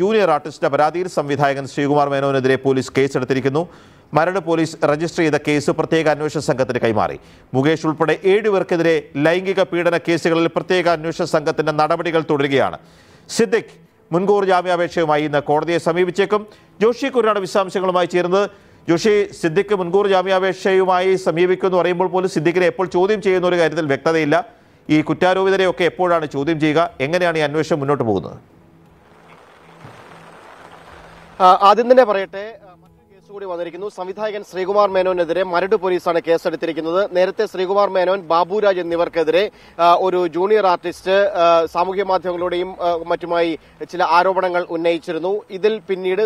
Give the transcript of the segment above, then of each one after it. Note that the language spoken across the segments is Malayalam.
ജൂനിയർ ആർട്ടിസ്റ്റിന്റെ പരാതിയിൽ സംവിധായകൻ ശ്രീകുമാർ മേനോനെതിരെ പോലീസ് കേസെടുത്തിരിക്കുന്നു മരട് പോലീസ് രജിസ്റ്റർ ചെയ്ത കേസ് പ്രത്യേക അന്വേഷണ സംഘത്തിന് കൈമാറി മുകേഷ് ഉൾപ്പെടെ ഏഴുപേർക്കെതിരെ ലൈംഗിക പീഡന കേസുകളിൽ പ്രത്യേക അന്വേഷണ സംഘത്തിന്റെ നടപടികൾ തുടരുകയാണ് സിദ്ദിഖ് മുൻകൂർ ജാമ്യാപേക്ഷയുമായി ഇന്ന് കോടതിയെ സമീപിച്ചേക്കും ജോഷി കുരാണ് വിശദാംശങ്ങളുമായി ചേർന്ന് ജോഷി സിദ്ദിഖ് മുൻകൂർ ജാമ്യാപേക്ഷയുമായി സമീപിക്കുമെന്ന് പറയുമ്പോൾ പോലും സിദ്ദിഖിനെ എപ്പോൾ ചോദ്യം ചെയ്യുന്ന ഒരു കാര്യത്തിൽ വ്യക്തതയില്ല ഈ കുറ്റാരോപിതരെയൊക്കെ എപ്പോഴാണ് ചോദ്യം ചെയ്യുക എങ്ങനെയാണ് ഈ അന്വേഷണം മുന്നോട്ട് പോകുന്നത് ആദ്യം തന്നെ പറയട്ടെ കൂടി വന്നിരിക്കുന്നു സംവിധായകൻ ശ്രീകുമാർ മേനോനെതിരെ മരട് പോലീസാണ് കേസെടുത്തിരിക്കുന്നത് നേരത്തെ ശ്രീകുമാർ മേനോൻ ബാബുരാജ് എന്നിവർക്കെതിരെ ഒരു ജൂനിയർ ആർട്ടിസ്റ്റ് സാമൂഹ്യ മാധ്യമങ്ങളുടെയും മറ്റുമായി ചില ആരോപണങ്ങൾ ഉന്നയിച്ചിരുന്നു ഇതിൽ പിന്നീട്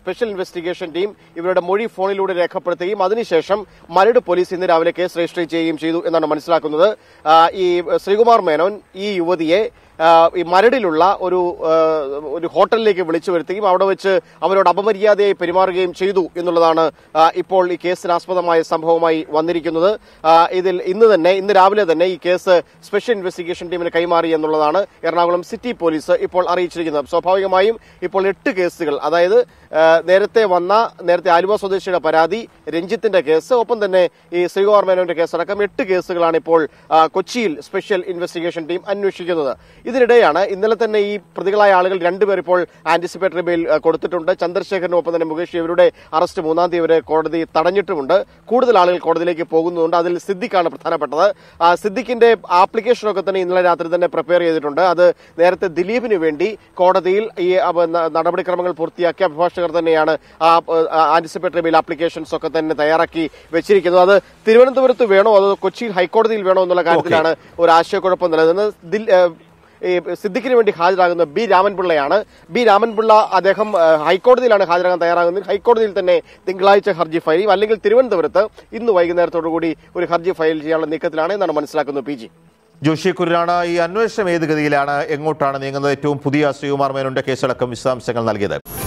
സ്പെഷ്യൽ ഇൻവെസ്റ്റിഗേഷൻ ടീം ഇവരുടെ മൊഴി ഫോണിലൂടെ രേഖപ്പെടുത്തുകയും അതിനുശേഷം മരട് പോലീസ് ഇന്ന് രാവിലെ കേസ് രജിസ്റ്റർ ചെയ്യുകയും ചെയ്തു എന്നാണ് മനസ്സിലാക്കുന്നത് ഈ ശ്രീകുമാർ മേനോൻ ഈ യുവതിയെ ഈ മരടിലുള്ള ഒരു ഒരു ഹോട്ടലിലേക്ക് വിളിച്ചു വരുത്തുകയും അവിടെ വെച്ച് അവരോട് അപമര്യാദയായി പെരുമാറുകയും ചെയ്തു എന്നുള്ളതാണ് ഇപ്പോൾ ഈ കേസിനാസ്പദമായ സംഭവമായി വന്നിരിക്കുന്നത് ഇതിൽ ഇന്ന് തന്നെ ഇന്ന് രാവിലെ തന്നെ ഈ കേസ് സ്പെഷ്യൽ ഇൻവെസ്റ്റിഗേഷൻ ടീമിന് കൈമാറി എന്നുള്ളതാണ് എറണാകുളം സിറ്റി പോലീസ് ഇപ്പോൾ അറിയിച്ചിരിക്കുന്നത് സ്വാഭാവികമായും ഇപ്പോൾ എട്ട് കേസുകൾ അതായത് നേരത്തെ വന്ന നേരത്തെ ആലുവ സ്വദേശിയുടെ പരാതി രഞ്ജിത്തിന്റെ കേസ് ഒപ്പം തന്നെ ഈ ശ്രീകുമാർ മേനോന്റെ കേസടക്കം എട്ട് കേസുകളാണ് ഇപ്പോൾ കൊച്ചിയിൽ സ്പെഷ്യൽ ഇൻവെസ്റ്റിഗേഷൻ ടീം അന്വേഷിക്കുന്നത് ഇതിനിടെയാണ് ഇന്നലെ തന്നെ ഈ പ്രതികളായ ആളുകൾ രണ്ടുപേർ ഇപ്പോൾ ആന്റിസിപ്പേറ്ററി ബെയിൽ കൊടുത്തിട്ടുണ്ട് ചന്ദ്രശേഖരനൊപ്പം തന്നെ മുകേഷ് ഇവരുടെ അറസ്റ്റ് മൂന്നാം തീയതി വരെ കോടതി തടഞ്ഞിട്ടുമുണ്ട് കൂടുതൽ ആളുകൾ കോടതിയിലേക്ക് പോകുന്നുണ്ട് അതിൽ സിദ്ദിഖാണ് പ്രധാനപ്പെട്ടത് സിദ്ദിഖിന്റെ ആപ്ലിക്കേഷനൊക്കെ തന്നെ ഇന്നലെ രാത്രി തന്നെ പ്രിപ്പയർ ചെയ്തിട്ടുണ്ട് അത് നേരത്തെ ദിലീപിന് വേണ്ടി കോടതിയിൽ ഈ നടപടിക്രമങ്ങൾ പൂർത്തിയാക്കിയ അഭിഭാഷകർ തന്നെയാണ് ആ ആന്റിസിപ്പേറ്ററി ബിൽ ആപ്ലിക്കേഷൻസ് ഒക്കെ തന്നെ തയ്യാറാക്കി വെച്ചിരിക്കുന്നത് അത് തിരുവനന്തപുരത്ത് വേണോ അതോ കൊച്ചി ഹൈക്കോടതിയിൽ വേണോ എന്നുള്ള കാര്യത്തിലാണ് ഒരു ആശയക്കുഴപ്പം നിലനിന്ന് സിദ്ദിഖിന് വേണ്ടി ഹാജരാകുന്നത് ബി രാമൻപിള്ളയാണ് ബി രാമൻപിള്ള അദ്ദേഹം ഹൈക്കോടതിയിലാണ് ഹാജരാകാൻ തയ്യാറാകുന്നത് ഹൈക്കോടതിയിൽ തന്നെ തിങ്കളാഴ്ച ഹർജി ഫയൽ ചെയ്യും അല്ലെങ്കിൽ തിരുവനന്തപുരത്ത് ഇന്ന് വൈകുന്നേരത്തോടുകൂടി ഒരു ഹർജി ഫയൽ ചെയ്യാനുള്ള നീക്കത്തിലാണ് എന്നാണ് മനസ്സിലാക്കുന്നത് പി ജി ജോഷി കുര്യനാണ് ഈ അന്വേഷണം ഏത് ഗതിയിലാണ് എങ്ങോട്ടാണ് നീങ്ങുന്നത് ഏറ്റവും പുതിയ ശ്രീകുമാർ മേനോന്റെ കേസടക്കം വിശദാംശങ്ങൾ നൽകിയത്